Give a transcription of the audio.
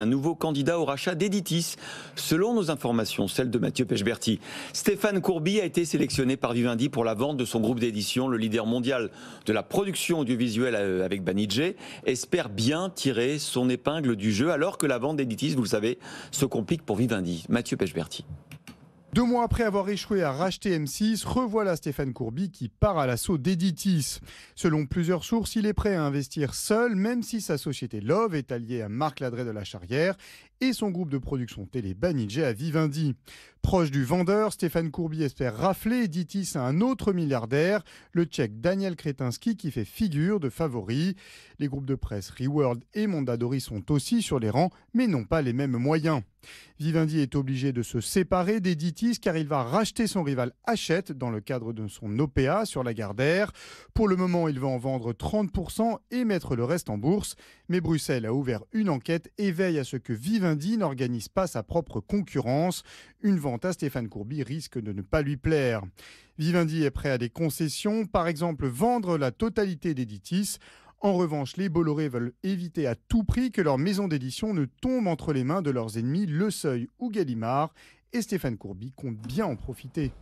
Un nouveau candidat au rachat d'Editis, selon nos informations, celle de Mathieu Pechberti. Stéphane Courby a été sélectionné par Vivendi pour la vente de son groupe d'édition, le leader mondial de la production audiovisuelle euh, avec Banijé, espère bien tirer son épingle du jeu alors que la vente d'Editis, vous le savez, se complique pour Vivendi. Mathieu Pechberti. Deux mois après avoir échoué à racheter M6, revoilà Stéphane Courby qui part à l'assaut d'Editis. Selon plusieurs sources, il est prêt à investir seul, même si sa société Love est alliée à Marc Ladret de la Charrière et son groupe de production télé Banijé à Vivendi. Proche du vendeur, Stéphane Courby espère rafler Editis à un autre milliardaire, le tchèque Daniel Kretinsky qui fait figure de favori. Les groupes de presse Reworld et Mondadori sont aussi sur les rangs, mais n'ont pas les mêmes moyens. Vivendi est obligé de se séparer d'Editis car il va racheter son rival Hachette dans le cadre de son OPA sur la Gardère. Pour le moment, il va en vendre 30% et mettre le reste en bourse. Mais Bruxelles a ouvert une enquête et veille à ce que Vivendi n'organise pas sa propre concurrence. Une vente Stéphane Courby risque de ne pas lui plaire. Vivendi est prêt à des concessions, par exemple vendre la totalité d'Editis. En revanche, les Bolloré veulent éviter à tout prix que leur maison d'édition ne tombe entre les mains de leurs ennemis Le Seuil ou Gallimard. Et Stéphane Courby compte bien en profiter.